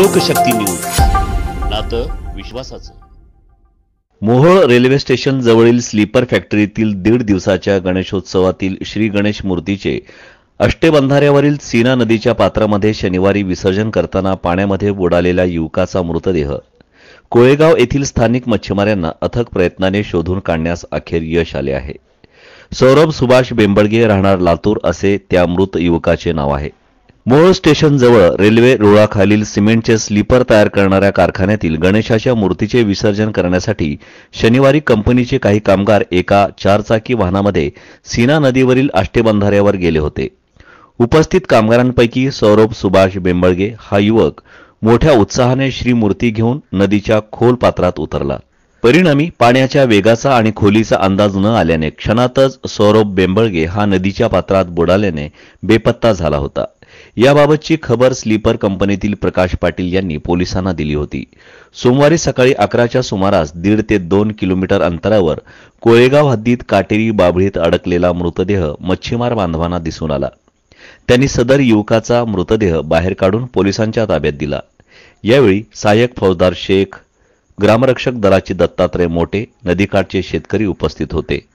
लोकशक्ती news नात विश्वासाच Mohol railway station जवळील स्लीपर फॅक्टरीतील दीड दिवसाच्या गणेशोत्सवातील श्री गणेश मूर्तीचे अष्टेबंधाऱ्यावरील सीना नदीच्या पात्रामध्ये शनिवारी विसर्जन करताना पाण्यामध्ये बुडालेल्या युवकाचा मृतदेह कोळेगाव येथील स्थानिक मच्छिमाऱ्यांना अथक प्रयत्नाने शोधून काढण्यास अखेर यश आले आहे सौरभ सुभाष बेंबळगे राहणार लातूर असे त्या मृत युवकाचे नाव आहे मोळ स्टेशनजवळ रेल्वे रुळाखालील सिमेंटचे स्लीपर तयार करणाऱ्या कारखान्यातील गणेशाच्या मूर्तीचे विसर्जन करण्यासाठी शनिवारी कंपनीचे काही कामगार एका चारचाकी वाहनामध्ये सीना नदीवरील आष्टेबंधाऱ्यावर गेले होते उपस्थित कामगारांपैकी सौरभ सुभाष बेंबळगे हा युवक मोठ्या उत्साहाने श्रीमूर्ती घेऊन नदीच्या खोल पात्रात उतरला परिणामी पाण्याच्या वेगाचा आणि खोलीचा अंदाज न आल्याने क्षणातच सौरभ बेंबळगे हा नदीच्या पात्रात बुडाल्याने बेपत्ता झाला होता याबाबतची खबर स्लीपर कंपनीतील प्रकाश पाटील यांनी पोलिसांना दिली होती सोमवारी सकाळी अकराच्या सुमारास दीड ते दोन किलोमीटर अंतरावर कोळेगाव हद्दीत काटेरी बाभळीत अडकलेला मृतदेह मच्छीमार बांधवांना दिसून आला त्यांनी सदर युवकाचा मृतदेह बाहेर काढून पोलिसांच्या ताब्यात दिला यावेळी सहाय्यक फौजदार शेख ग्रामरक्षक दलाचे दत्तात्रय मोठे नदीकाठचे शेतकरी उपस्थित होते